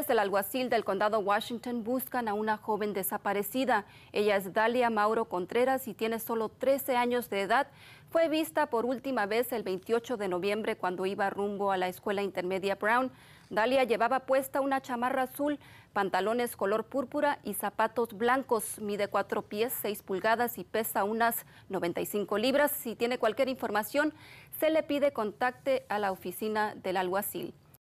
del alguacil del condado Washington buscan a una joven desaparecida. Ella es Dalia Mauro Contreras y tiene solo 13 años de edad. Fue vista por última vez el 28 de noviembre cuando iba rumbo a la escuela intermedia Brown. Dalia llevaba puesta una chamarra azul, pantalones color púrpura y zapatos blancos. Mide 4 pies, 6 pulgadas y pesa unas 95 libras. Si tiene cualquier información, se le pide contacte a la oficina del alguacil.